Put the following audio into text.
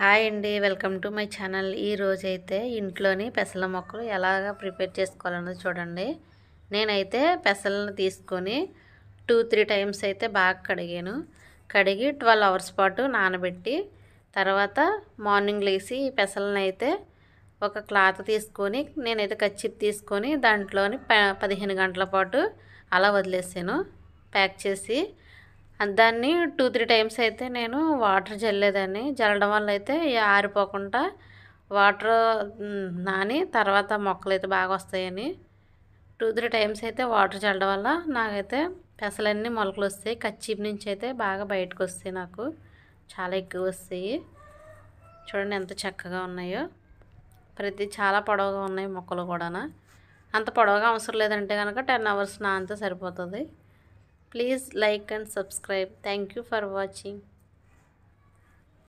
Hi అండి welcome to my channel ఈ రోజైతే ఇంట్లోని పెసల మొక్కలు ఎలాగ ప్రిపేర్ చేసుకోవాలన్నది చూడండి నేనైతే పెసలను తీసుకొని టూ త్రీ టైమ్స్ అయితే బాగా కడిగాను కడిగి ట్వెల్వ్ అవర్స్ పాటు నానబెట్టి తర్వాత మార్నింగ్ లేచి ఈ పెసలను అయితే ఒక క్లాత్ తీసుకొని నేనైతే కచ్చిప్ తీసుకొని దాంట్లోని పదిహేను గంటల పాటు అలా వదిలేసాను ప్యాక్ చేసి దాన్ని టూ త్రీ టైమ్స్ అయితే నేను వాటర్ జల్లేదాన్ని చల్లడం వల్ల అయితే ఆరిపోకుండా వాటర్ నాని తర్వాత మొక్కలు అయితే బాగా వస్తాయని టూ త్రీ టైమ్స్ అయితే వాటర్ చల్లడం వల్ల నాకైతే పెసలన్నీ మొలకలు వస్తాయి కచ్చిపు నుంచి అయితే బాగా బయటకు వస్తాయి నాకు చాలా ఎక్కువ వస్తాయి చూడండి ఎంత చక్కగా ఉన్నాయో ప్రతి చాలా పొడవుగా ఉన్నాయి మొక్కలు కూడా అంత పొడవుగా అవసరం లేదంటే కనుక టెన్ అవర్స్ అంతా సరిపోతుంది Please like and subscribe. Thank you for watching.